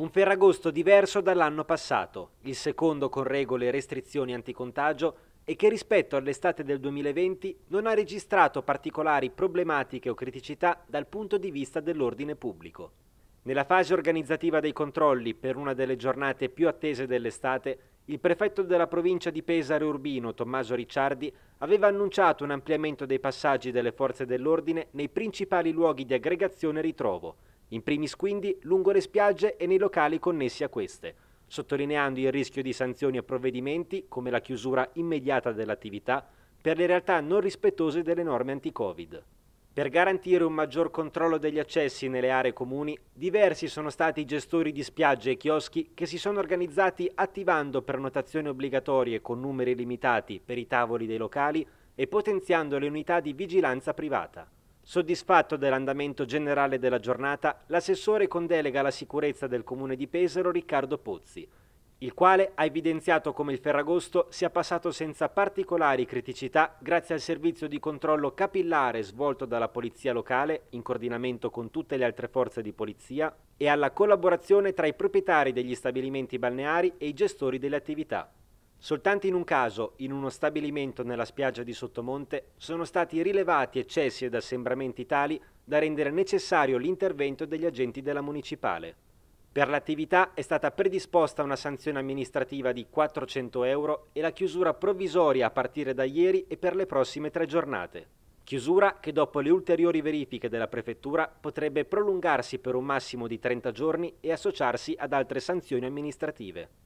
Un Ferragosto diverso dall'anno passato, il secondo con regole e restrizioni anticontagio e che rispetto all'estate del 2020 non ha registrato particolari problematiche o criticità dal punto di vista dell'ordine pubblico. Nella fase organizzativa dei controlli per una delle giornate più attese dell'estate, il prefetto della provincia di Pesaro Urbino, Tommaso Ricciardi, aveva annunciato un ampliamento dei passaggi delle forze dell'ordine nei principali luoghi di aggregazione e ritrovo, in primis quindi lungo le spiagge e nei locali connessi a queste, sottolineando il rischio di sanzioni e provvedimenti come la chiusura immediata dell'attività per le realtà non rispettose delle norme anti-Covid. Per garantire un maggior controllo degli accessi nelle aree comuni, diversi sono stati i gestori di spiagge e chioschi che si sono organizzati attivando prenotazioni obbligatorie con numeri limitati per i tavoli dei locali e potenziando le unità di vigilanza privata. Soddisfatto dell'andamento generale della giornata, l'assessore con delega alla sicurezza del comune di Pesaro Riccardo Pozzi, il quale ha evidenziato come il Ferragosto sia passato senza particolari criticità grazie al servizio di controllo capillare svolto dalla Polizia locale in coordinamento con tutte le altre forze di polizia e alla collaborazione tra i proprietari degli stabilimenti balneari e i gestori delle attività. Soltanto in un caso, in uno stabilimento nella spiaggia di Sottomonte, sono stati rilevati eccessi ed assembramenti tali da rendere necessario l'intervento degli agenti della municipale. Per l'attività è stata predisposta una sanzione amministrativa di 400 euro e la chiusura provvisoria a partire da ieri e per le prossime tre giornate. Chiusura che dopo le ulteriori verifiche della prefettura potrebbe prolungarsi per un massimo di 30 giorni e associarsi ad altre sanzioni amministrative.